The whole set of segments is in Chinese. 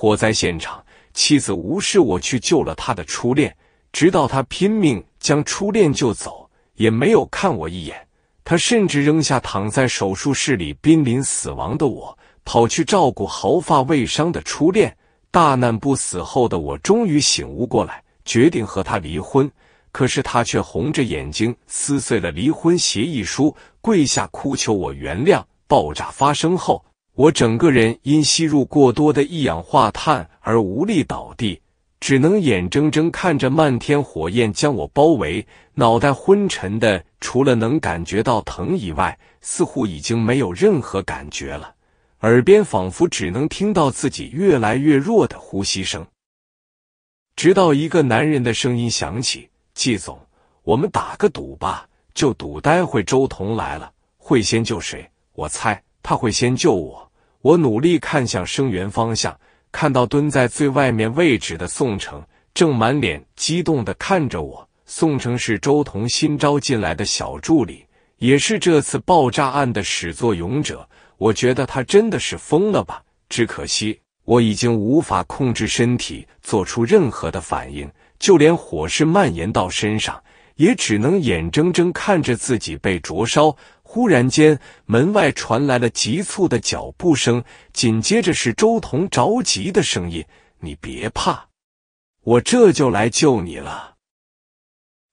火灾现场，妻子无视我去救了他的初恋，直到他拼命将初恋救走，也没有看我一眼。他甚至扔下躺在手术室里濒临死亡的我，跑去照顾毫发未伤的初恋。大难不死后的我终于醒悟过来，决定和他离婚。可是他却红着眼睛撕碎了离婚协议书，跪下哭求我原谅。爆炸发生后。我整个人因吸入过多的一氧化碳而无力倒地，只能眼睁睁看着漫天火焰将我包围。脑袋昏沉的，除了能感觉到疼以外，似乎已经没有任何感觉了。耳边仿佛只能听到自己越来越弱的呼吸声。直到一个男人的声音响起：“季总，我们打个赌吧，就赌待会周彤来了会先救谁？我猜他会先救我。”我努力看向声源方向，看到蹲在最外面位置的宋城正满脸激动的看着我。宋城是周彤新招进来的小助理，也是这次爆炸案的始作俑者。我觉得他真的是疯了吧？只可惜我已经无法控制身体，做出任何的反应，就连火势蔓延到身上，也只能眼睁睁看着自己被灼烧。忽然间，门外传来了急促的脚步声，紧接着是周彤着急的声音：“你别怕，我这就来救你了。”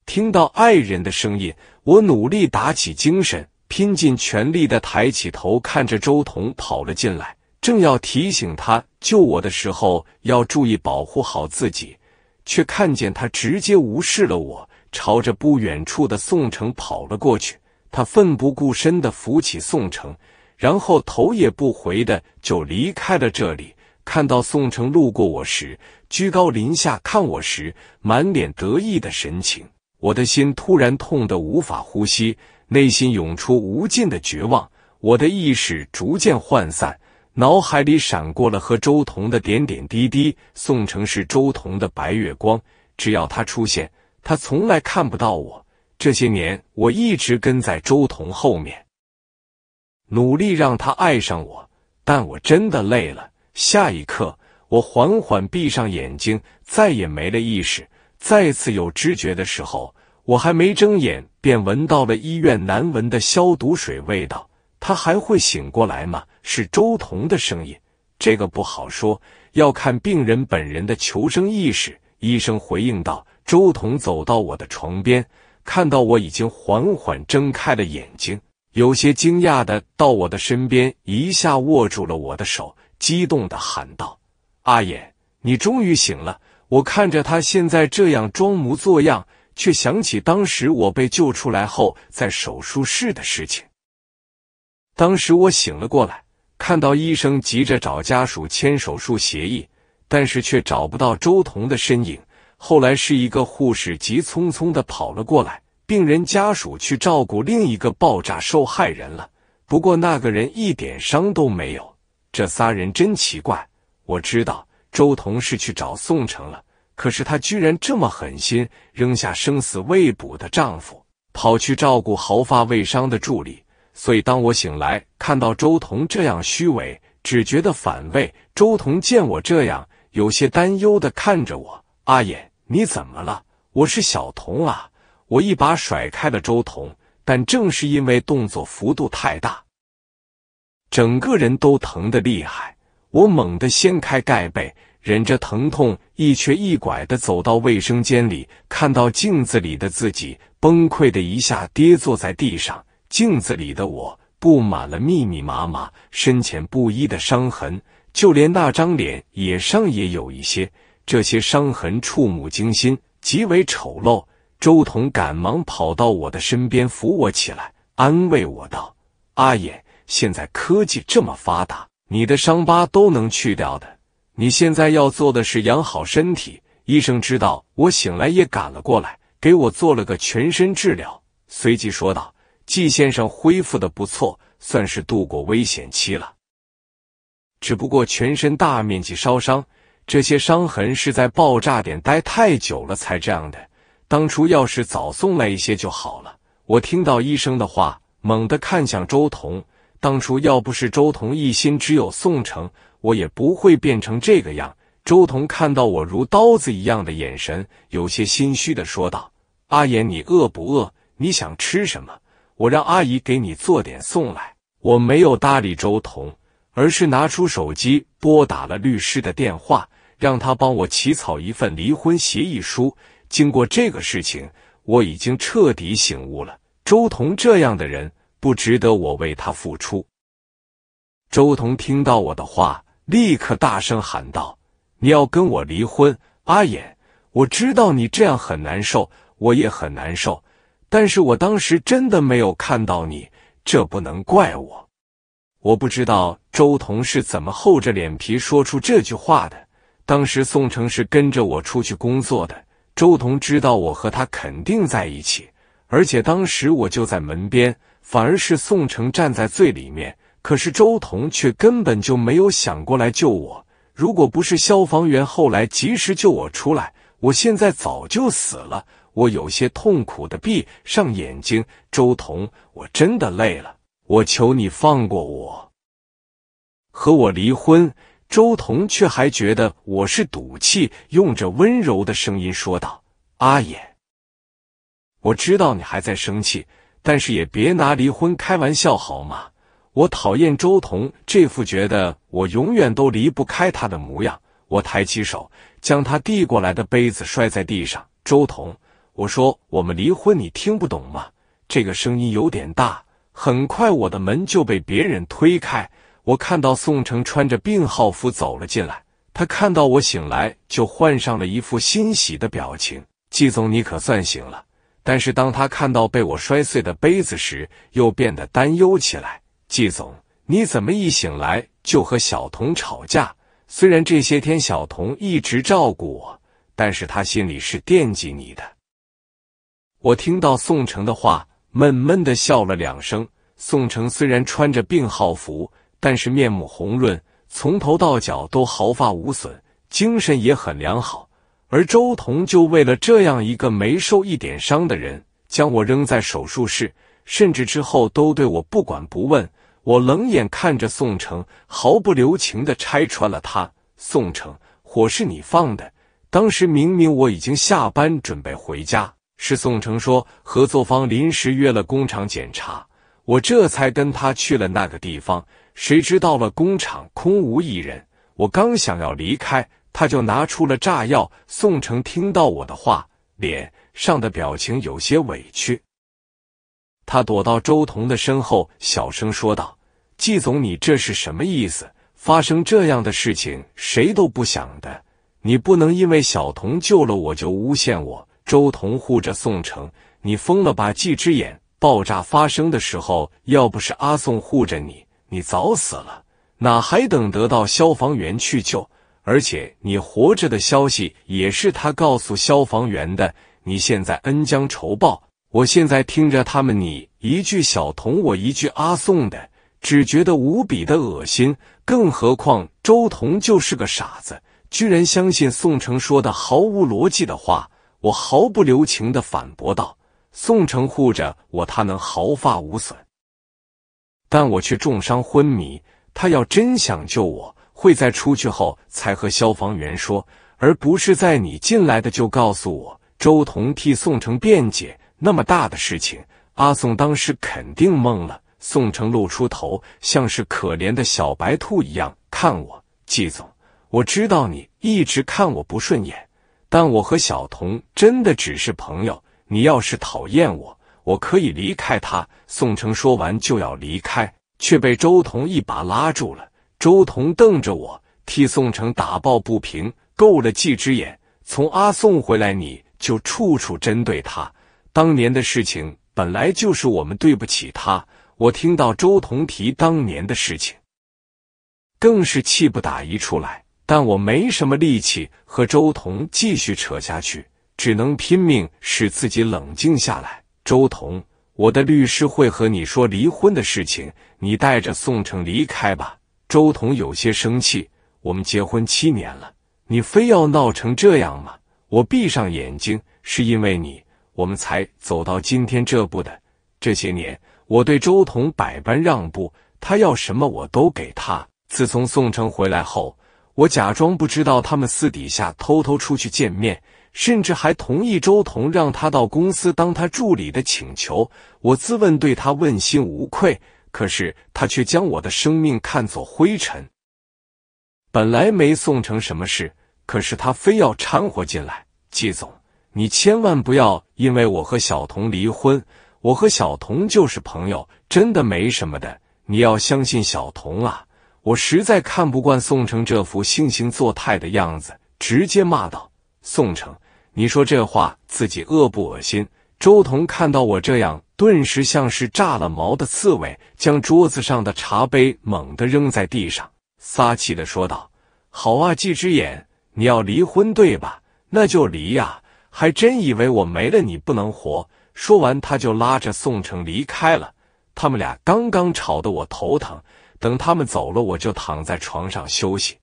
听到爱人的声音，我努力打起精神，拼尽全力的抬起头看着周彤跑了进来，正要提醒他救我的时候要注意保护好自己，却看见他直接无视了我，朝着不远处的宋城跑了过去。他奋不顾身的扶起宋城，然后头也不回的就离开了这里。看到宋城路过我时，居高临下看我时，满脸得意的神情，我的心突然痛得无法呼吸，内心涌出无尽的绝望。我的意识逐渐涣散，脑海里闪过了和周彤的点点滴滴。宋城是周彤的白月光，只要他出现，他从来看不到我。这些年我一直跟在周彤后面，努力让他爱上我，但我真的累了。下一刻，我缓缓闭上眼睛，再也没了意识。再次有知觉的时候，我还没睁眼，便闻到了医院难闻的消毒水味道。他还会醒过来吗？是周彤的声音。这个不好说，要看病人本人的求生意识。医生回应道。周彤走到我的床边。看到我已经缓缓睁开了眼睛，有些惊讶的到我的身边，一下握住了我的手，激动的喊道：“阿衍，你终于醒了！”我看着他现在这样装模作样，却想起当时我被救出来后在手术室的事情。当时我醒了过来，看到医生急着找家属签手术协议，但是却找不到周彤的身影。后来是一个护士急匆匆的跑了过来，病人家属去照顾另一个爆炸受害人了。不过那个人一点伤都没有。这仨人真奇怪。我知道周彤是去找宋城了，可是她居然这么狠心，扔下生死未卜的丈夫，跑去照顾毫发未伤的助理。所以当我醒来，看到周彤这样虚伪，只觉得反胃。周彤见我这样，有些担忧的看着我，阿衍。你怎么了？我是小童啊！我一把甩开了周童，但正是因为动作幅度太大，整个人都疼得厉害。我猛地掀开盖被，忍着疼痛一瘸一拐的走到卫生间里，看到镜子里的自己，崩溃的一下跌坐在地上。镜子里的我布满了密密麻麻、深浅不一的伤痕，就连那张脸也上也有一些。这些伤痕触目惊心，极为丑陋。周彤赶忙跑到我的身边，扶我起来，安慰我道：“阿野，现在科技这么发达，你的伤疤都能去掉的。你现在要做的是养好身体。”医生知道我醒来，也赶了过来，给我做了个全身治疗，随即说道：“季先生恢复的不错，算是度过危险期了。只不过全身大面积烧伤。”这些伤痕是在爆炸点待太久了才这样的。当初要是早送来一些就好了。我听到医生的话，猛地看向周彤。当初要不是周彤一心只有宋城，我也不会变成这个样。周彤看到我如刀子一样的眼神，有些心虚的说道：“阿言，你饿不饿？你想吃什么？我让阿姨给你做点送来。”我没有搭理周彤，而是拿出手机拨打了律师的电话。让他帮我起草一份离婚协议书。经过这个事情，我已经彻底醒悟了。周彤这样的人不值得我为他付出。周彤听到我的话，立刻大声喊道：“你要跟我离婚，阿衍！我知道你这样很难受，我也很难受。但是我当时真的没有看到你，这不能怪我。我不知道周彤是怎么厚着脸皮说出这句话的。”当时宋城是跟着我出去工作的，周彤知道我和他肯定在一起，而且当时我就在门边，反而是宋城站在最里面。可是周彤却根本就没有想过来救我。如果不是消防员后来及时救我出来，我现在早就死了。我有些痛苦的闭上眼睛，周彤，我真的累了，我求你放过我，和我离婚。周彤却还觉得我是赌气，用着温柔的声音说道：“阿野，我知道你还在生气，但是也别拿离婚开玩笑好吗？我讨厌周彤这副觉得我永远都离不开他的模样。”我抬起手，将他递过来的杯子摔在地上。周彤，我说我们离婚，你听不懂吗？这个声音有点大，很快我的门就被别人推开。我看到宋城穿着病号服走了进来，他看到我醒来就换上了一副欣喜的表情。季总，你可算醒了。但是当他看到被我摔碎的杯子时，又变得担忧起来。季总，你怎么一醒来就和小童吵架？虽然这些天小童一直照顾我，但是他心里是惦记你的。我听到宋城的话，闷闷的笑了两声。宋城虽然穿着病号服。但是面目红润，从头到脚都毫发无损，精神也很良好。而周彤就为了这样一个没受一点伤的人，将我扔在手术室，甚至之后都对我不管不问。我冷眼看着宋城，毫不留情地拆穿了他。宋城，火是你放的。当时明明我已经下班准备回家，是宋城说合作方临时约了工厂检查，我这才跟他去了那个地方。谁知到了工厂，空无一人。我刚想要离开，他就拿出了炸药。宋城听到我的话，脸上的表情有些委屈。他躲到周彤的身后，小声说道：“季总，你这是什么意思？发生这样的事情，谁都不想的。你不能因为小童救了我就诬陷我。”周彤护着宋城：“你疯了吧，季之眼！爆炸发生的时候，要不是阿宋护着你。”你早死了，哪还等得到消防员去救？而且你活着的消息也是他告诉消防员的。你现在恩将仇报，我现在听着他们你一句小童，我一句阿宋的，只觉得无比的恶心。更何况周彤就是个傻子，居然相信宋城说的毫无逻辑的话。我毫不留情的反驳道：“宋城护着我，他能毫发无损？”但我却重伤昏迷。他要真想救我，会在出去后才和消防员说，而不是在你进来的就告诉我。周彤替宋城辩解，那么大的事情，阿宋当时肯定懵了。宋城露出头，像是可怜的小白兔一样看我。季总，我知道你一直看我不顺眼，但我和小彤真的只是朋友。你要是讨厌我。我可以离开他。宋城说完就要离开，却被周彤一把拉住了。周彤瞪着我，替宋城打抱不平：“够了，季之眼！从阿宋回来，你就处处针对他。当年的事情本来就是我们对不起他。”我听到周彤提当年的事情，更是气不打一处来。但我没什么力气和周彤继续扯下去，只能拼命使自己冷静下来。周彤，我的律师会和你说离婚的事情，你带着宋城离开吧。周彤有些生气，我们结婚七年了，你非要闹成这样吗？我闭上眼睛，是因为你，我们才走到今天这步的。这些年，我对周彤百般让步，他要什么我都给他。自从宋城回来后，我假装不知道，他们私底下偷偷出去见面。甚至还同意周彤让他到公司当他助理的请求，我自问对他问心无愧，可是他却将我的生命看作灰尘。本来没宋成什么事，可是他非要掺和进来。季总，你千万不要因为我和小彤离婚，我和小彤就是朋友，真的没什么的。你要相信小彤啊！我实在看不惯宋城这副惺惺作态的样子，直接骂道：“宋城，你说这话自己恶不恶心？周彤看到我这样，顿时像是炸了毛的刺猬，将桌子上的茶杯猛地扔在地上，撒气的说道：“好啊，季之眼，你要离婚对吧？那就离呀！还真以为我没了你不能活？”说完，他就拉着宋城离开了。他们俩刚刚吵得我头疼，等他们走了，我就躺在床上休息。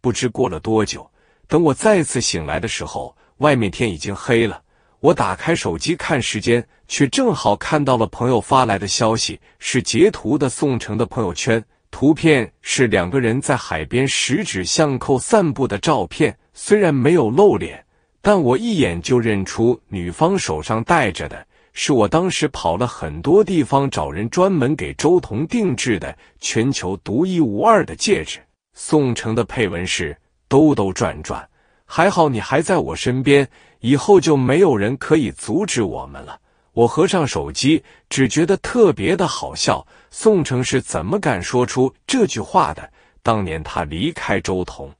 不知过了多久。等我再次醒来的时候，外面天已经黑了。我打开手机看时间，却正好看到了朋友发来的消息，是截图的宋城的朋友圈图片，是两个人在海边十指相扣散步的照片。虽然没有露脸，但我一眼就认出女方手上戴着的是我当时跑了很多地方找人专门给周彤定制的全球独一无二的戒指。宋城的配文是。兜兜转转，还好你还在我身边，以后就没有人可以阻止我们了。我合上手机，只觉得特别的好笑。宋城是怎么敢说出这句话的？当年他离开周彤，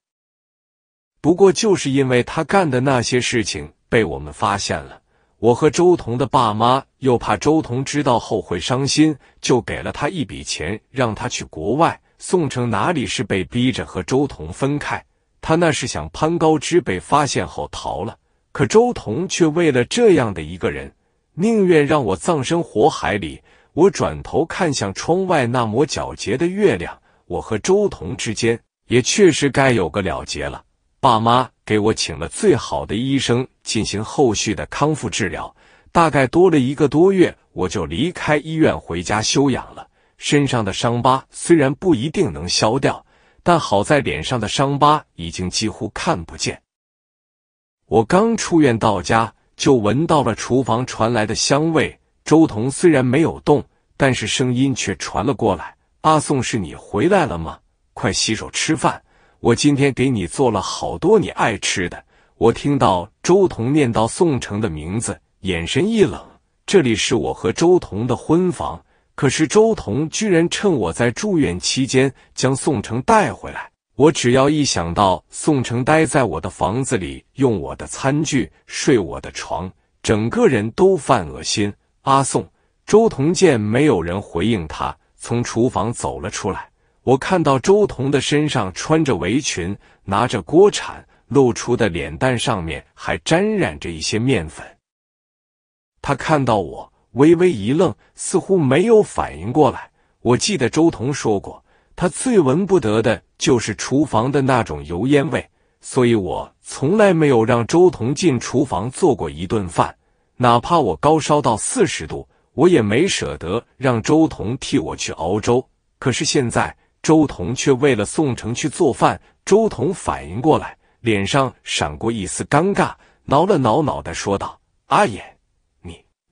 不过就是因为他干的那些事情被我们发现了。我和周彤的爸妈又怕周彤知道后会伤心，就给了他一笔钱，让他去国外。宋城哪里是被逼着和周彤分开？他那是想攀高枝，被发现后逃了。可周彤却为了这样的一个人，宁愿让我葬身火海里。我转头看向窗外那抹皎洁的月亮，我和周彤之间也确实该有个了结了。爸妈给我请了最好的医生进行后续的康复治疗，大概多了一个多月，我就离开医院回家休养了。身上的伤疤虽然不一定能消掉。但好在脸上的伤疤已经几乎看不见。我刚出院到家，就闻到了厨房传来的香味。周彤虽然没有动，但是声音却传了过来：“阿宋，是你回来了吗？快洗手吃饭，我今天给你做了好多你爱吃的。”我听到周彤念到宋城的名字，眼神一冷。这里是我和周彤的婚房。可是周彤居然趁我在住院期间将宋城带回来，我只要一想到宋城待在我的房子里，用我的餐具，睡我的床，整个人都犯恶心。阿宋，周彤见没有人回应他，从厨房走了出来。我看到周彤的身上穿着围裙，拿着锅铲，露出的脸蛋上面还沾染着一些面粉。他看到我。微微一愣，似乎没有反应过来。我记得周彤说过，他最闻不得的就是厨房的那种油烟味，所以我从来没有让周彤进厨房做过一顿饭。哪怕我高烧到四十度，我也没舍得让周彤替我去熬粥。可是现在，周彤却为了宋城去做饭。周彤反应过来，脸上闪过一丝尴尬，挠了挠脑袋，说道：“阿爷。”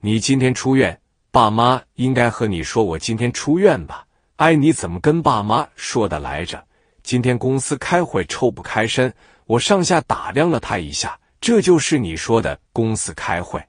你今天出院，爸妈应该和你说我今天出院吧？哎，你怎么跟爸妈说的来着？今天公司开会抽不开身，我上下打量了他一下，这就是你说的公司开会。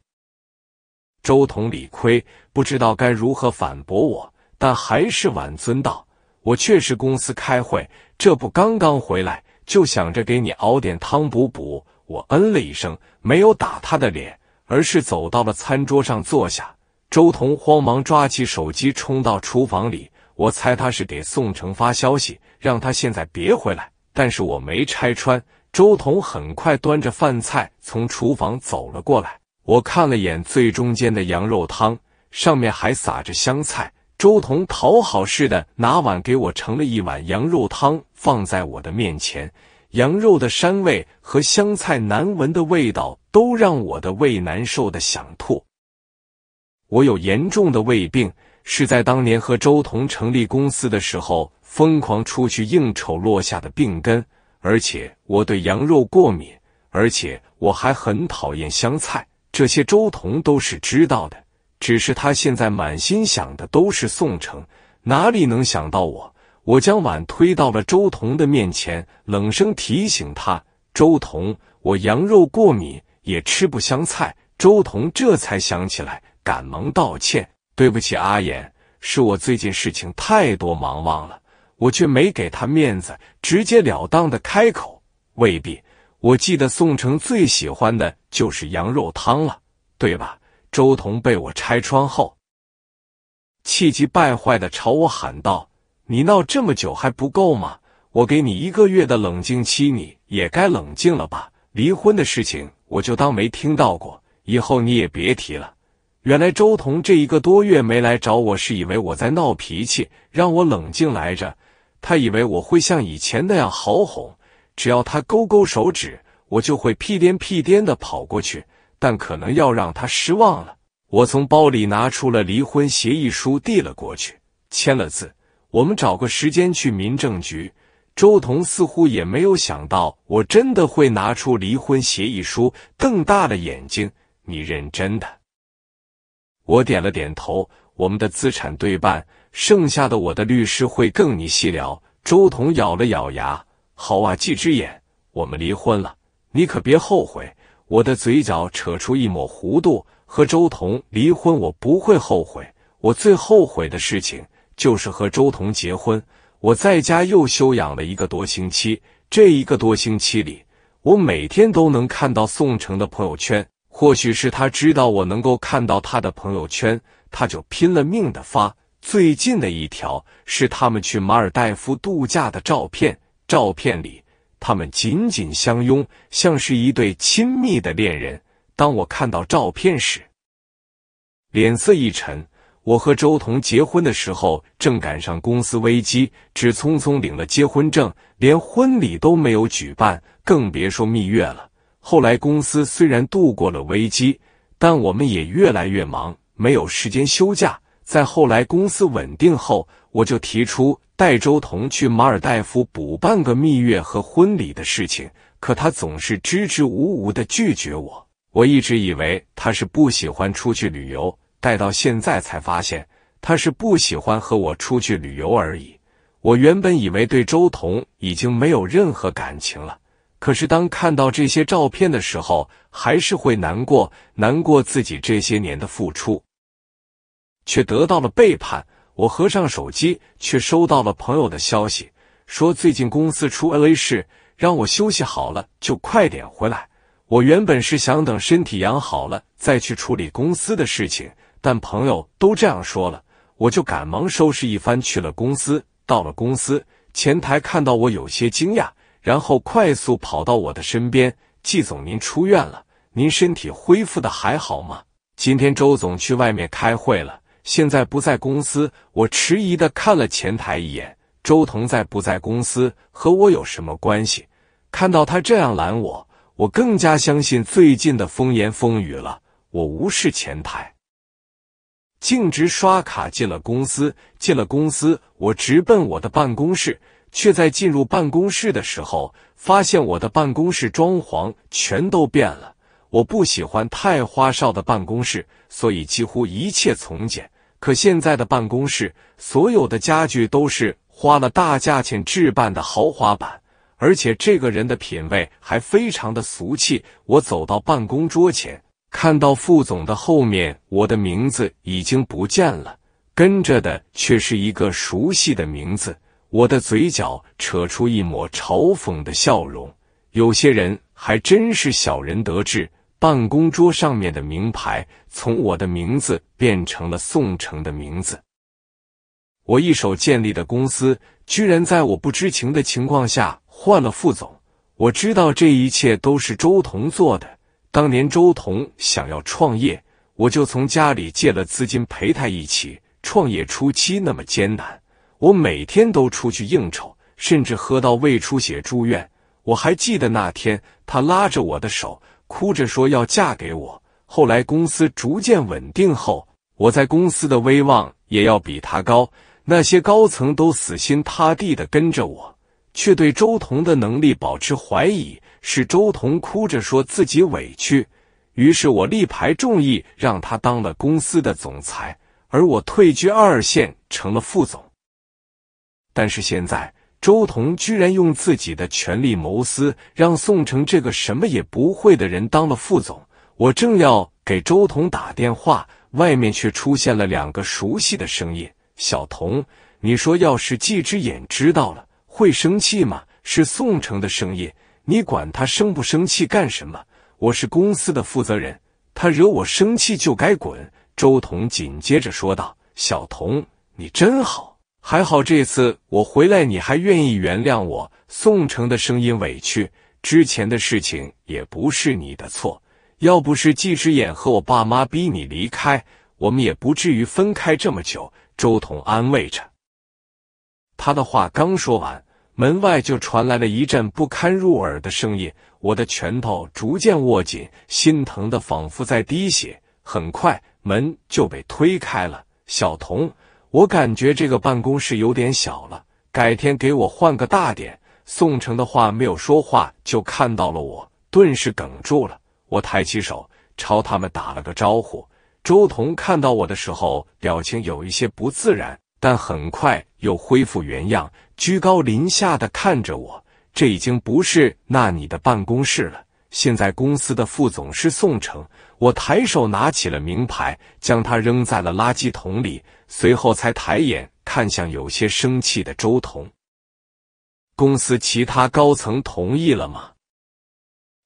周同理亏，不知道该如何反驳我，但还是婉尊道：“我确实公司开会，这不刚刚回来，就想着给你熬点汤补补。”我嗯了一声，没有打他的脸。而是走到了餐桌上坐下，周彤慌忙抓起手机冲到厨房里，我猜他是给宋城发消息，让他现在别回来，但是我没拆穿。周彤很快端着饭菜从厨房走了过来，我看了眼最中间的羊肉汤，上面还撒着香菜，周彤讨好似的拿碗给我盛了一碗羊肉汤放在我的面前。羊肉的膻味和香菜难闻的味道都让我的胃难受的想吐。我有严重的胃病，是在当年和周彤成立公司的时候疯狂出去应酬落下的病根，而且我对羊肉过敏，而且我还很讨厌香菜。这些周彤都是知道的，只是他现在满心想的都是宋城，哪里能想到我？我将碗推到了周彤的面前，冷声提醒他：“周彤，我羊肉过敏，也吃不香菜。”周彤这才想起来，赶忙道歉：“对不起，阿岩，是我最近事情太多，忙忘了。”我却没给他面子，直截了当的开口：“未必，我记得宋城最喜欢的就是羊肉汤了，对吧？”周彤被我拆穿后，气急败坏的朝我喊道。你闹这么久还不够吗？我给你一个月的冷静期，你也该冷静了吧？离婚的事情我就当没听到过，以后你也别提了。原来周彤这一个多月没来找我是以为我在闹脾气，让我冷静来着。他以为我会像以前那样好哄，只要他勾勾手指，我就会屁颠屁颠的跑过去。但可能要让他失望了。我从包里拿出了离婚协议书，递了过去，签了字。我们找个时间去民政局。周彤似乎也没有想到我真的会拿出离婚协议书，瞪大了眼睛。你认真的？我点了点头。我们的资产对半，剩下的我的律师会更你细聊。周彤咬了咬牙：“好啊，季之眼，我们离婚了，你可别后悔。”我的嘴角扯出一抹弧度。和周彤离婚，我不会后悔。我最后悔的事情。就是和周彤结婚，我在家又休养了一个多星期。这一个多星期里，我每天都能看到宋城的朋友圈。或许是他知道我能够看到他的朋友圈，他就拼了命的发。最近的一条是他们去马尔代夫度假的照片，照片里他们紧紧相拥，像是一对亲密的恋人。当我看到照片时，脸色一沉。我和周彤结婚的时候，正赶上公司危机，只匆匆领了结婚证，连婚礼都没有举办，更别说蜜月了。后来公司虽然度过了危机，但我们也越来越忙，没有时间休假。在后来公司稳定后，我就提出带周彤去马尔代夫补办个蜜月和婚礼的事情，可他总是支支吾吾的拒绝我。我一直以为他是不喜欢出去旅游。待到现在才发现，他是不喜欢和我出去旅游而已。我原本以为对周彤已经没有任何感情了，可是当看到这些照片的时候，还是会难过，难过自己这些年的付出，却得到了背叛。我合上手机，却收到了朋友的消息，说最近公司出 A 事，让我休息好了就快点回来。我原本是想等身体养好了再去处理公司的事情。但朋友都这样说了，我就赶忙收拾一番去了公司。到了公司，前台看到我有些惊讶，然后快速跑到我的身边：“季总，您出院了，您身体恢复的还好吗？今天周总去外面开会了，现在不在公司。”我迟疑的看了前台一眼：“周彤在不在公司？和我有什么关系？”看到他这样拦我，我更加相信最近的风言风语了。我无视前台。径直刷卡进了公司，进了公司，我直奔我的办公室，却在进入办公室的时候，发现我的办公室装潢全都变了。我不喜欢太花哨的办公室，所以几乎一切从简。可现在的办公室，所有的家具都是花了大价钱置办的豪华版，而且这个人的品味还非常的俗气。我走到办公桌前。看到副总的后面，我的名字已经不见了，跟着的却是一个熟悉的名字。我的嘴角扯出一抹嘲讽的笑容。有些人还真是小人得志。办公桌上面的名牌从我的名字变成了宋城的名字。我一手建立的公司，居然在我不知情的情况下换了副总。我知道这一切都是周彤做的。当年周彤想要创业，我就从家里借了资金陪他一起创业。初期那么艰难，我每天都出去应酬，甚至喝到胃出血住院。我还记得那天，他拉着我的手，哭着说要嫁给我。后来公司逐渐稳定后，我在公司的威望也要比他高，那些高层都死心塌地的跟着我。却对周彤的能力保持怀疑，是周彤哭着说自己委屈，于是我力排众议，让他当了公司的总裁，而我退居二线成了副总。但是现在，周彤居然用自己的权力谋私，让宋城这个什么也不会的人当了副总。我正要给周彤打电话，外面却出现了两个熟悉的声音：“小彤，你说要是季之眼知道了……”会生气吗？是宋城的声音，你管他生不生气干什么？我是公司的负责人，他惹我生气就该滚。周彤紧接着说道：“小彤，你真好，还好这次我回来你还愿意原谅我。”宋城的声音委屈，之前的事情也不是你的错，要不是季之眼和我爸妈逼你离开，我们也不至于分开这么久。周彤安慰着。他的话刚说完，门外就传来了一阵不堪入耳的声音。我的拳头逐渐握紧，心疼的仿佛在滴血。很快，门就被推开了。小童，我感觉这个办公室有点小了，改天给我换个大点。宋城的话没有说话，就看到了我，顿时哽住了。我抬起手朝他们打了个招呼。周彤看到我的时候，表情有一些不自然。但很快又恢复原样，居高临下的看着我。这已经不是那你的办公室了。现在公司的副总是宋城。我抬手拿起了名牌，将它扔在了垃圾桶里，随后才抬眼看向有些生气的周彤。公司其他高层同意了吗？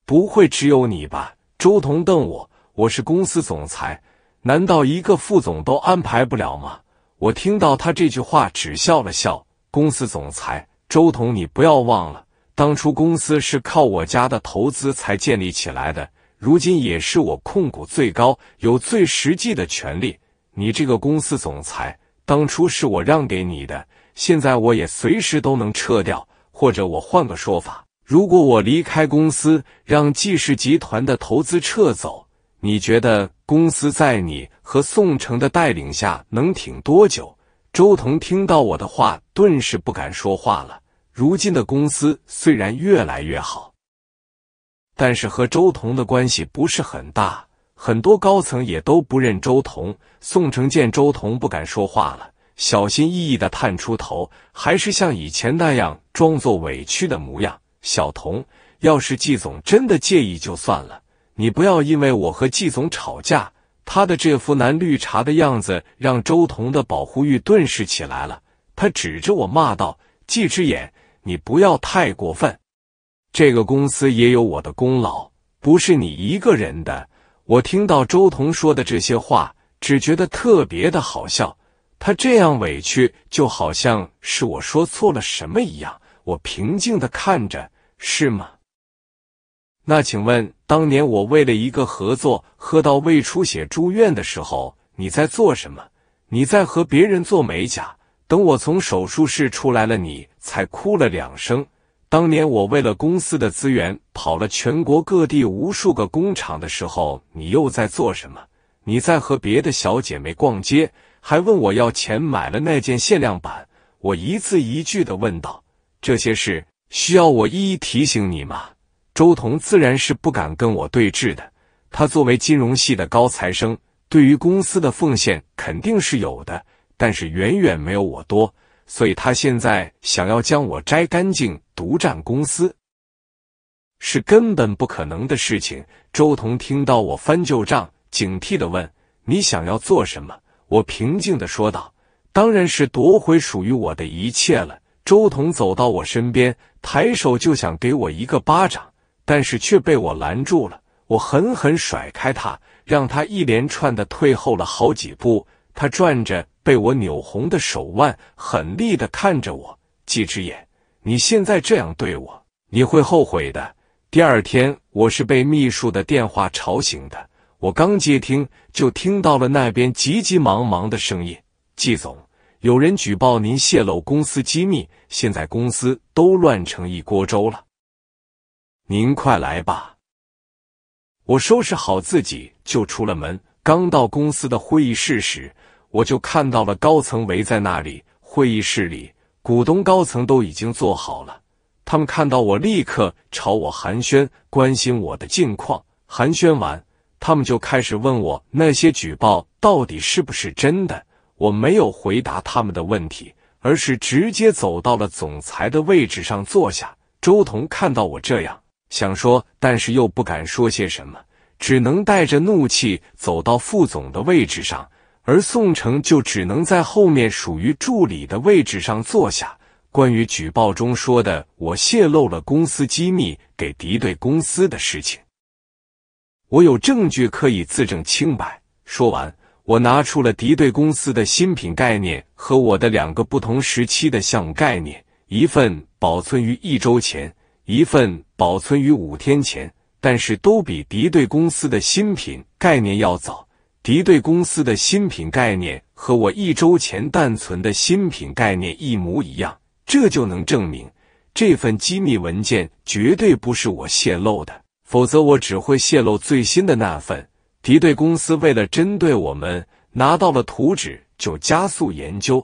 不会只有你吧？周彤瞪我。我是公司总裁，难道一个副总都安排不了吗？我听到他这句话，只笑了笑。公司总裁周彤，你不要忘了，当初公司是靠我家的投资才建立起来的，如今也是我控股最高，有最实际的权利。你这个公司总裁，当初是我让给你的，现在我也随时都能撤掉，或者我换个说法，如果我离开公司，让季氏集团的投资撤走。你觉得公司在你和宋城的带领下能挺多久？周彤听到我的话，顿时不敢说话了。如今的公司虽然越来越好，但是和周彤的关系不是很大，很多高层也都不认周彤。宋城见周彤不敢说话了，小心翼翼的探出头，还是像以前那样装作委屈的模样。小彤，要是季总真的介意，就算了。你不要因为我和季总吵架，他的这副男绿茶的样子让周彤的保护欲顿时起来了。他指着我骂道：“季之眼，你不要太过分！这个公司也有我的功劳，不是你一个人的。”我听到周彤说的这些话，只觉得特别的好笑。他这样委屈，就好像是我说错了什么一样。我平静的看着，是吗？那请问？当年我为了一个合作喝到胃出血住院的时候，你在做什么？你在和别人做美甲。等我从手术室出来了，你才哭了两声。当年我为了公司的资源跑了全国各地无数个工厂的时候，你又在做什么？你在和别的小姐妹逛街，还问我要钱买了那件限量版。我一字一句的问道：“这些事需要我一一提醒你吗？”周彤自然是不敢跟我对峙的。他作为金融系的高材生，对于公司的奉献肯定是有的，但是远远没有我多。所以，他现在想要将我摘干净、独占公司，是根本不可能的事情。周彤听到我翻旧账，警惕的问：“你想要做什么？”我平静的说道：“当然是夺回属于我的一切了。”周彤走到我身边，抬手就想给我一个巴掌。但是却被我拦住了，我狠狠甩开他，让他一连串的退后了好几步。他转着被我扭红的手腕，狠厉的看着我，季之眼，你现在这样对我，你会后悔的。第二天，我是被秘书的电话吵醒的，我刚接听就听到了那边急急忙忙的声音，季总，有人举报您泄露公司机密，现在公司都乱成一锅粥了。您快来吧！我收拾好自己就出了门。刚到公司的会议室时，我就看到了高层围在那里。会议室里，股东高层都已经坐好了。他们看到我，立刻朝我寒暄，关心我的近况。寒暄完，他们就开始问我那些举报到底是不是真的。我没有回答他们的问题，而是直接走到了总裁的位置上坐下。周彤看到我这样。想说，但是又不敢说些什么，只能带着怒气走到副总的位置上，而宋城就只能在后面属于助理的位置上坐下。关于举报中说的我泄露了公司机密给敌对公司的事情，我有证据可以自证清白。说完，我拿出了敌对公司的新品概念和我的两个不同时期的项目概念，一份保存于一周前。一份保存于五天前，但是都比敌对公司的新品概念要早。敌对公司的新品概念和我一周前淡存的新品概念一模一样，这就能证明这份机密文件绝对不是我泄露的，否则我只会泄露最新的那份。敌对公司为了针对我们拿到了图纸就加速研究，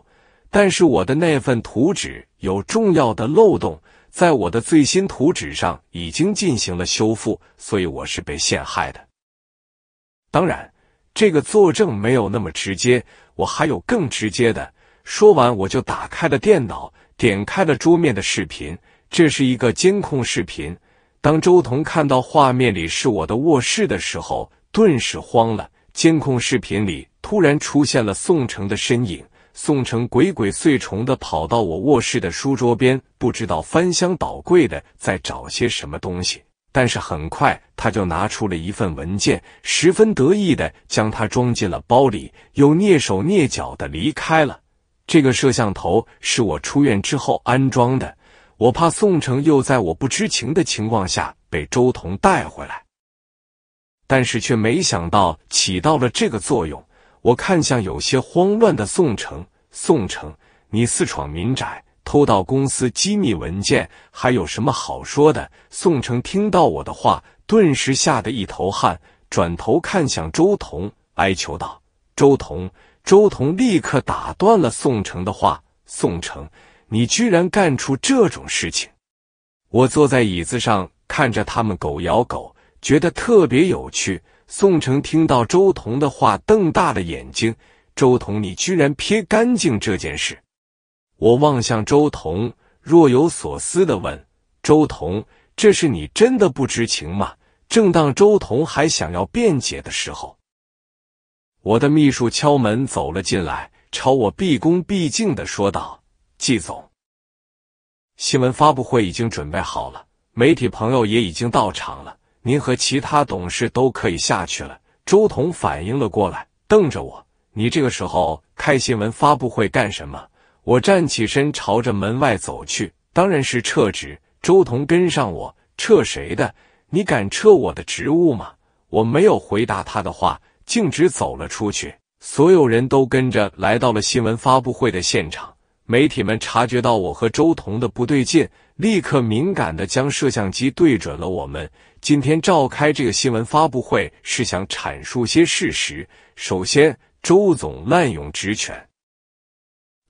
但是我的那份图纸有重要的漏洞。在我的最新图纸上已经进行了修复，所以我是被陷害的。当然，这个作证没有那么直接，我还有更直接的。说完，我就打开了电脑，点开了桌面的视频，这是一个监控视频。当周彤看到画面里是我的卧室的时候，顿时慌了。监控视频里突然出现了宋城的身影。宋城鬼鬼祟祟的跑到我卧室的书桌边，不知道翻箱倒柜的在找些什么东西。但是很快他就拿出了一份文件，十分得意的将它装进了包里，又蹑手蹑脚的离开了。这个摄像头是我出院之后安装的，我怕宋城又在我不知情的情况下被周彤带回来，但是却没想到起到了这个作用。我看向有些慌乱的宋城，宋城，你私闯民宅，偷盗公司机密文件，还有什么好说的？宋城听到我的话，顿时吓得一头汗，转头看向周彤，哀求道：“周彤！”周彤立刻打断了宋城的话：“宋城，你居然干出这种事情！”我坐在椅子上看着他们狗咬狗，觉得特别有趣。宋城听到周彤的话，瞪大了眼睛。周彤，你居然撇干净这件事！我望向周彤，若有所思的问：“周彤，这是你真的不知情吗？”正当周彤还想要辩解的时候，我的秘书敲门走了进来，朝我毕恭毕敬的说道：“季总，新闻发布会已经准备好了，媒体朋友也已经到场了。”您和其他董事都可以下去了。周彤反应了过来，瞪着我：“你这个时候开新闻发布会干什么？”我站起身，朝着门外走去。当然是撤职。周彤跟上我：“撤谁的？你敢撤我的职务吗？”我没有回答他的话，径直走了出去。所有人都跟着来到了新闻发布会的现场。媒体们察觉到我和周彤的不对劲。立刻敏感的将摄像机对准了我们。今天召开这个新闻发布会是想阐述些事实。首先，周总滥用职权，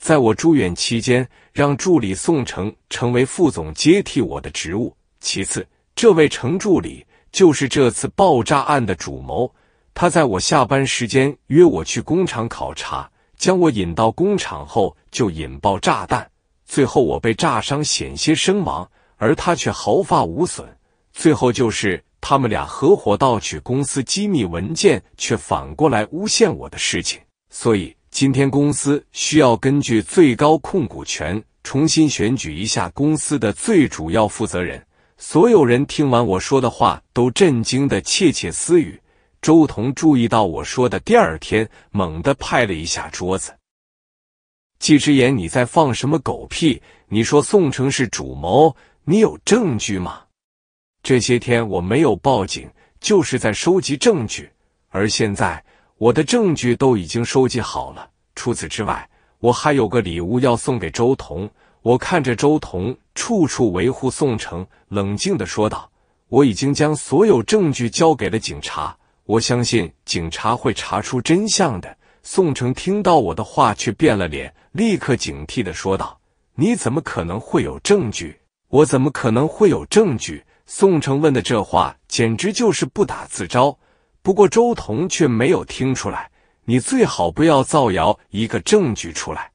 在我住院期间让助理宋成成为副总接替我的职务。其次，这位程助理就是这次爆炸案的主谋。他在我下班时间约我去工厂考察，将我引到工厂后就引爆炸弹。最后我被炸伤，险些身亡，而他却毫发无损。最后就是他们俩合伙盗取公司机密文件，却反过来诬陷我的事情。所以今天公司需要根据最高控股权重新选举一下公司的最主要负责人。所有人听完我说的话，都震惊的窃窃私语。周彤注意到我说的，第二天猛地拍了一下桌子。季之言，你在放什么狗屁？你说宋城是主谋，你有证据吗？这些天我没有报警，就是在收集证据。而现在我的证据都已经收集好了。除此之外，我还有个礼物要送给周彤。我看着周彤处处维护宋城，冷静的说道：“我已经将所有证据交给了警察，我相信警察会查出真相的。”宋城听到我的话，却变了脸，立刻警惕的说道：“你怎么可能会有证据？我怎么可能会有证据？”宋城问的这话简直就是不打自招。不过周彤却没有听出来。你最好不要造谣，一个证据出来，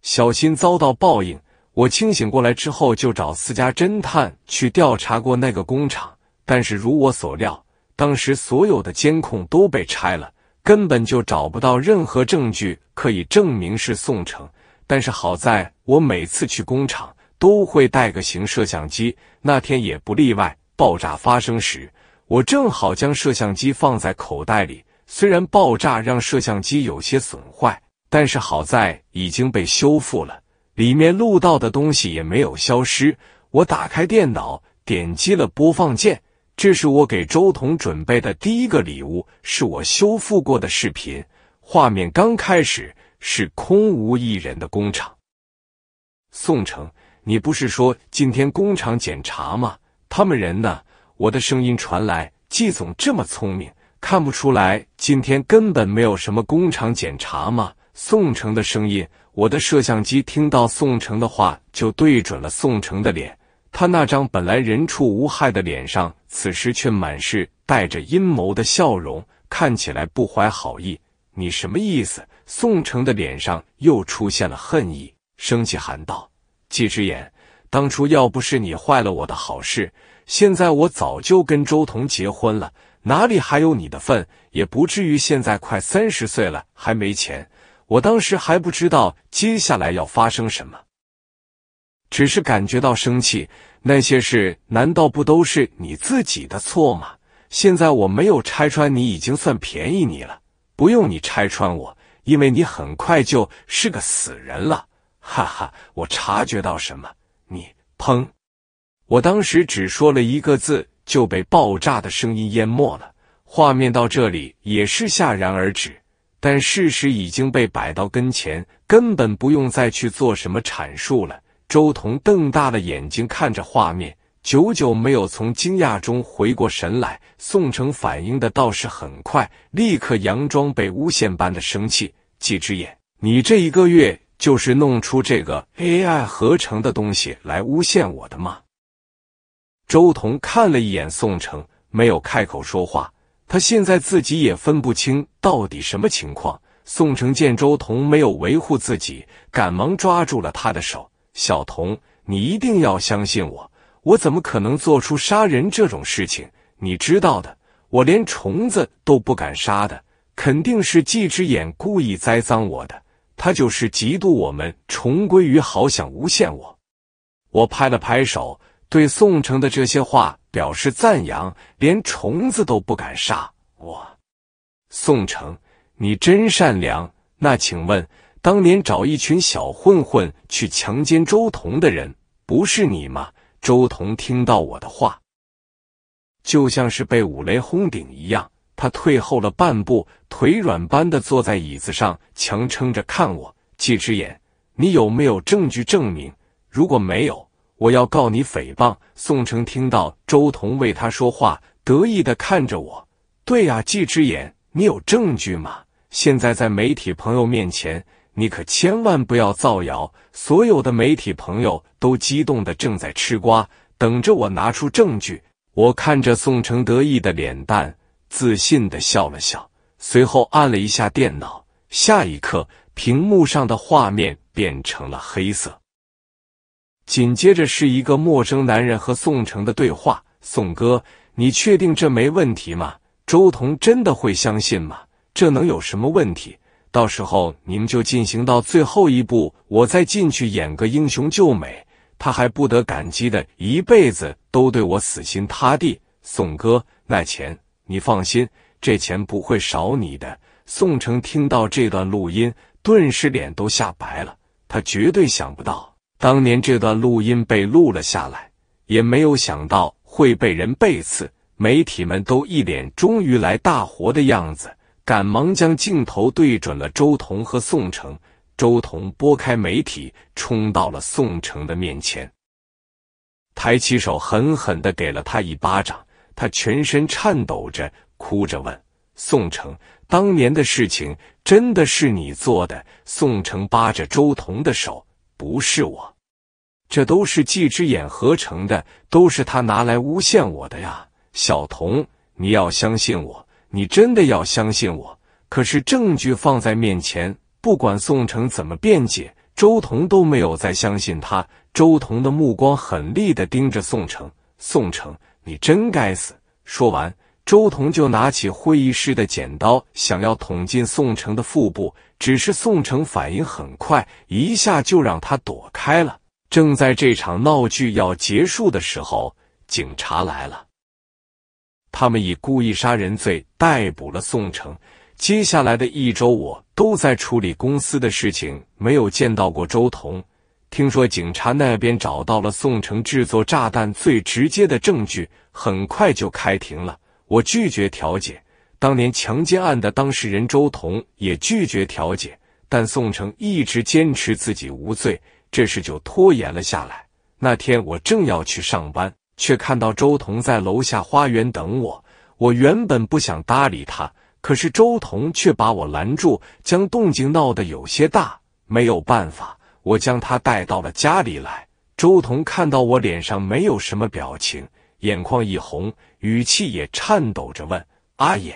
小心遭到报应。我清醒过来之后，就找私家侦探去调查过那个工厂，但是如我所料，当时所有的监控都被拆了。根本就找不到任何证据可以证明是宋城，但是好在我每次去工厂都会带个型摄像机，那天也不例外。爆炸发生时，我正好将摄像机放在口袋里，虽然爆炸让摄像机有些损坏，但是好在已经被修复了，里面录到的东西也没有消失。我打开电脑，点击了播放键。这是我给周彤准备的第一个礼物，是我修复过的视频。画面刚开始是空无一人的工厂。宋城，你不是说今天工厂检查吗？他们人呢？我的声音传来。季总这么聪明，看不出来今天根本没有什么工厂检查吗？宋城的声音。我的摄像机听到宋城的话，就对准了宋城的脸。他那张本来人畜无害的脸上，此时却满是带着阴谋的笑容，看起来不怀好意。你什么意思？宋城的脸上又出现了恨意，生气喊道：“季之言，当初要不是你坏了我的好事，现在我早就跟周彤结婚了，哪里还有你的份？也不至于现在快三十岁了还没钱。我当时还不知道接下来要发生什么。”只是感觉到生气，那些事难道不都是你自己的错吗？现在我没有拆穿你，已经算便宜你了。不用你拆穿我，因为你很快就是个死人了。哈哈，我察觉到什么？你砰！我当时只说了一个字，就被爆炸的声音淹没了。画面到这里也是戛然而止，但事实已经被摆到跟前，根本不用再去做什么阐述了。周彤瞪大了眼睛看着画面，久久没有从惊讶中回过神来。宋城反应的倒是很快，立刻佯装被诬陷般的生气：“季之眼，你这一个月就是弄出这个 AI 合成的东西来诬陷我的吗？”周彤看了一眼宋城，没有开口说话。他现在自己也分不清到底什么情况。宋城见周彤没有维护自己，赶忙抓住了他的手。小童，你一定要相信我，我怎么可能做出杀人这种事情？你知道的，我连虫子都不敢杀的，肯定是季之眼故意栽赃我的，他就是嫉妒我们重归于好，想诬陷我。我拍了拍手，对宋城的这些话表示赞扬，连虫子都不敢杀，我，宋城，你真善良。那请问？当年找一群小混混去强奸周彤的人，不是你吗？周彤听到我的话，就像是被五雷轰顶一样，他退后了半步，腿软般的坐在椅子上，强撑着看我。季之眼，你有没有证据证明？如果没有，我要告你诽谤。宋城听到周彤为他说话，得意的看着我。对呀，季之眼，你有证据吗？现在在媒体朋友面前。你可千万不要造谣！所有的媒体朋友都激动的正在吃瓜，等着我拿出证据。我看着宋城得意的脸蛋，自信的笑了笑，随后按了一下电脑。下一刻，屏幕上的画面变成了黑色。紧接着是一个陌生男人和宋城的对话：“宋哥，你确定这没问题吗？周彤真的会相信吗？这能有什么问题？”到时候你们就进行到最后一步，我再进去演个英雄救美，他还不得感激的一辈子都对我死心塌地？宋哥，那钱你放心，这钱不会少你的。宋城听到这段录音，顿时脸都吓白了。他绝对想不到，当年这段录音被录了下来，也没有想到会被人背刺。媒体们都一脸“终于来大活”的样子。赶忙将镜头对准了周彤和宋城。周彤拨开媒体，冲到了宋城的面前，抬起手狠狠的给了他一巴掌。他全身颤抖着，哭着问：“宋城，当年的事情真的是你做的？”宋城扒着周彤的手：“不是我，这都是纪之眼合成的，都是他拿来诬陷我的呀，小彤，你要相信我。”你真的要相信我？可是证据放在面前，不管宋城怎么辩解，周彤都没有再相信他。周彤的目光狠厉的盯着宋城：“宋城，你真该死！”说完，周彤就拿起会议室的剪刀，想要捅进宋城的腹部。只是宋城反应很快，一下就让他躲开了。正在这场闹剧要结束的时候，警察来了。他们以故意杀人罪逮捕了宋城。接下来的一周，我都在处理公司的事情，没有见到过周彤。听说警察那边找到了宋城制作炸弹最直接的证据，很快就开庭了。我拒绝调解。当年强奸案的当事人周彤也拒绝调解，但宋城一直坚持自己无罪，这事就拖延了下来。那天我正要去上班。却看到周彤在楼下花园等我。我原本不想搭理他，可是周彤却把我拦住，将动静闹得有些大。没有办法，我将他带到了家里来。周彤看到我脸上没有什么表情，眼眶一红，语气也颤抖着问：“阿衍，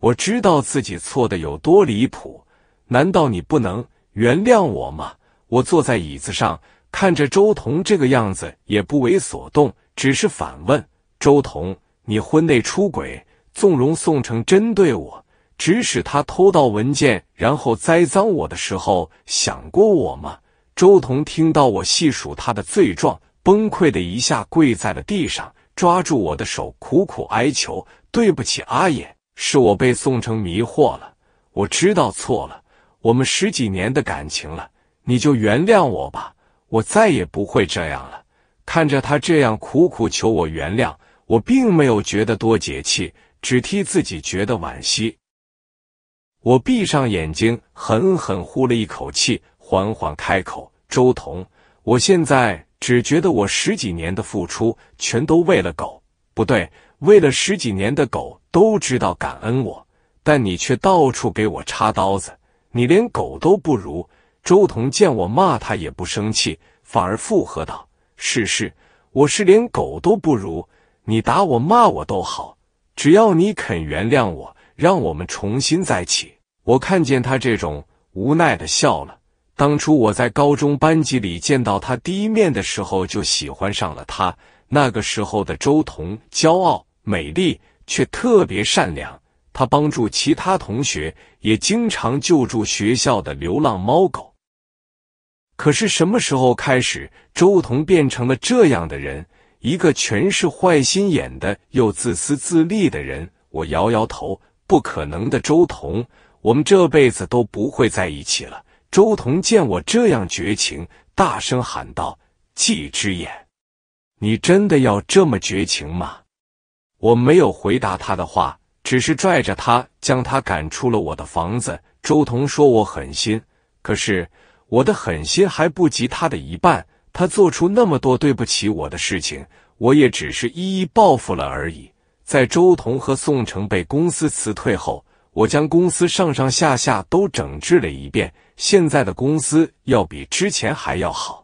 我知道自己错的有多离谱，难道你不能原谅我吗？”我坐在椅子上。看着周彤这个样子也不为所动，只是反问：“周彤，你婚内出轨，纵容宋城针对我，指使他偷盗文件，然后栽赃我的时候，想过我吗？”周彤听到我细数他的罪状，崩溃的一下跪在了地上，抓住我的手，苦苦哀求：“对不起，阿野，是我被宋城迷惑了，我知道错了，我们十几年的感情了，你就原谅我吧。”我再也不会这样了。看着他这样苦苦求我原谅，我并没有觉得多解气，只替自己觉得惋惜。我闭上眼睛，狠狠呼了一口气，缓缓开口：“周彤，我现在只觉得我十几年的付出全都喂了狗。不对，喂了十几年的狗都知道感恩我，但你却到处给我插刀子，你连狗都不如。”周彤见我骂他也不生气，反而附和道：“是是，我是连狗都不如，你打我骂我都好，只要你肯原谅我，让我们重新再起。”我看见他这种无奈的笑了。当初我在高中班级里见到他第一面的时候，就喜欢上了他。那个时候的周彤，骄傲美丽，却特别善良。他帮助其他同学，也经常救助学校的流浪猫狗。可是什么时候开始，周彤变成了这样的人？一个全是坏心眼的又自私自利的人。我摇摇头，不可能的，周彤，我们这辈子都不会在一起了。周彤见我这样绝情，大声喊道：“季之眼，你真的要这么绝情吗？”我没有回答他的话，只是拽着他，将他赶出了我的房子。周彤说我狠心，可是。我的狠心还不及他的一半，他做出那么多对不起我的事情，我也只是一一报复了而已。在周彤和宋城被公司辞退后，我将公司上上下下都整治了一遍，现在的公司要比之前还要好。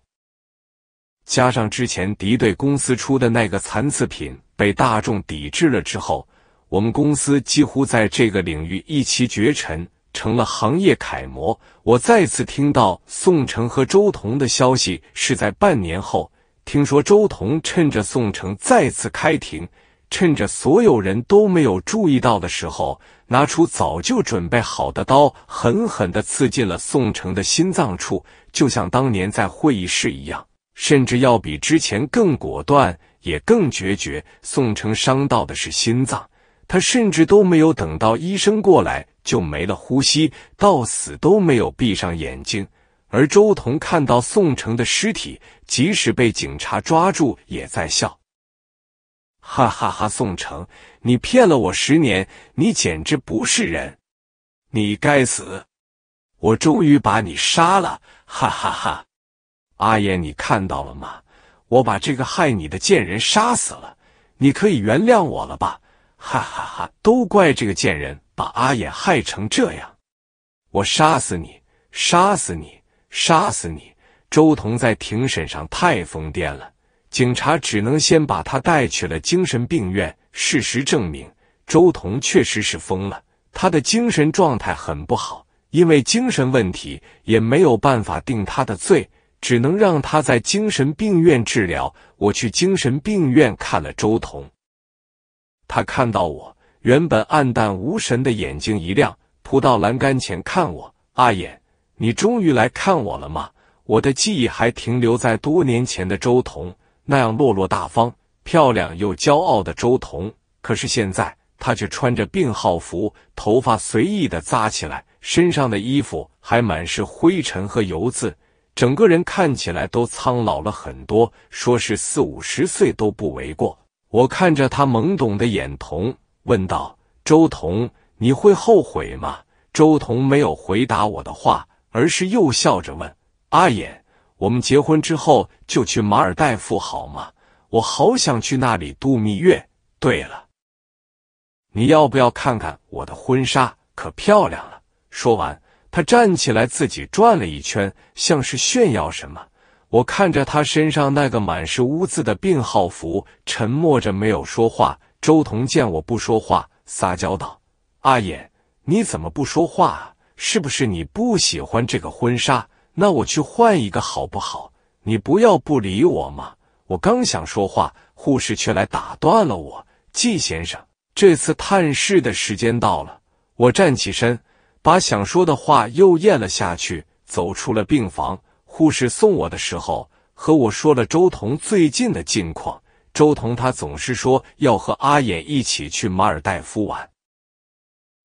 加上之前敌对公司出的那个残次品被大众抵制了之后，我们公司几乎在这个领域一骑绝尘。成了行业楷模。我再次听到宋城和周彤的消息是在半年后。听说周彤趁着宋城再次开庭，趁着所有人都没有注意到的时候，拿出早就准备好的刀，狠狠的刺进了宋城的心脏处，就像当年在会议室一样，甚至要比之前更果断，也更决绝。宋城伤到的是心脏，他甚至都没有等到医生过来。就没了呼吸，到死都没有闭上眼睛。而周彤看到宋城的尸体，即使被警察抓住，也在笑。哈哈哈！宋城，你骗了我十年，你简直不是人，你该死！我终于把你杀了！哈哈哈！阿岩，你看到了吗？我把这个害你的贱人杀死了，你可以原谅我了吧？哈哈哈！都怪这个贱人。把阿衍害成这样，我杀死你，杀死你，杀死你！周彤在庭审上太疯癫了，警察只能先把他带去了精神病院。事实证明，周彤确实是疯了，他的精神状态很不好，因为精神问题也没有办法定他的罪，只能让他在精神病院治疗。我去精神病院看了周彤，他看到我。原本暗淡无神的眼睛一亮，扑到栏杆前看我：“阿衍，你终于来看我了吗？”我的记忆还停留在多年前的周彤，那样落落大方、漂亮又骄傲的周彤。可是现在，她却穿着病号服，头发随意的扎起来，身上的衣服还满是灰尘和油渍，整个人看起来都苍老了很多，说是四五十岁都不为过。我看着她懵懂的眼瞳。问道：“周彤，你会后悔吗？”周彤没有回答我的话，而是又笑着问：“阿衍，我们结婚之后就去马尔代夫好吗？我好想去那里度蜜月。对了，你要不要看看我的婚纱？可漂亮了。”说完，他站起来自己转了一圈，像是炫耀什么。我看着他身上那个满是污渍的病号服，沉默着没有说话。周彤见我不说话，撒娇道：“阿衍，你怎么不说话啊？是不是你不喜欢这个婚纱？那我去换一个好不好？你不要不理我嘛！”我刚想说话，护士却来打断了我：“季先生，这次探视的时间到了。”我站起身，把想说的话又咽了下去，走出了病房。护士送我的时候，和我说了周彤最近的近况。周彤，他总是说要和阿衍一起去马尔代夫玩，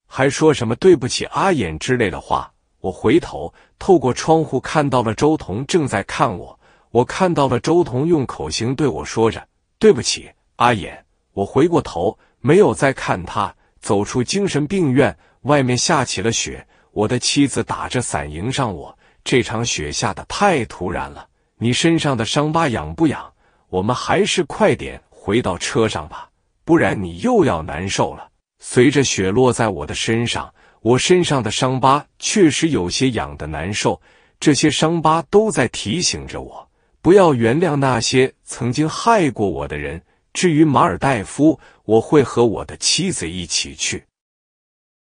还说什么对不起阿衍之类的话。我回头透过窗户看到了周彤正在看我，我看到了周彤用口型对我说着对不起阿衍”。我回过头，没有再看他。走出精神病院，外面下起了雪。我的妻子打着伞迎上我。这场雪下的太突然了，你身上的伤疤痒不痒？我们还是快点回到车上吧，不然你又要难受了。随着雪落在我的身上，我身上的伤疤确实有些痒的难受。这些伤疤都在提醒着我，不要原谅那些曾经害过我的人。至于马尔代夫，我会和我的妻子一起去。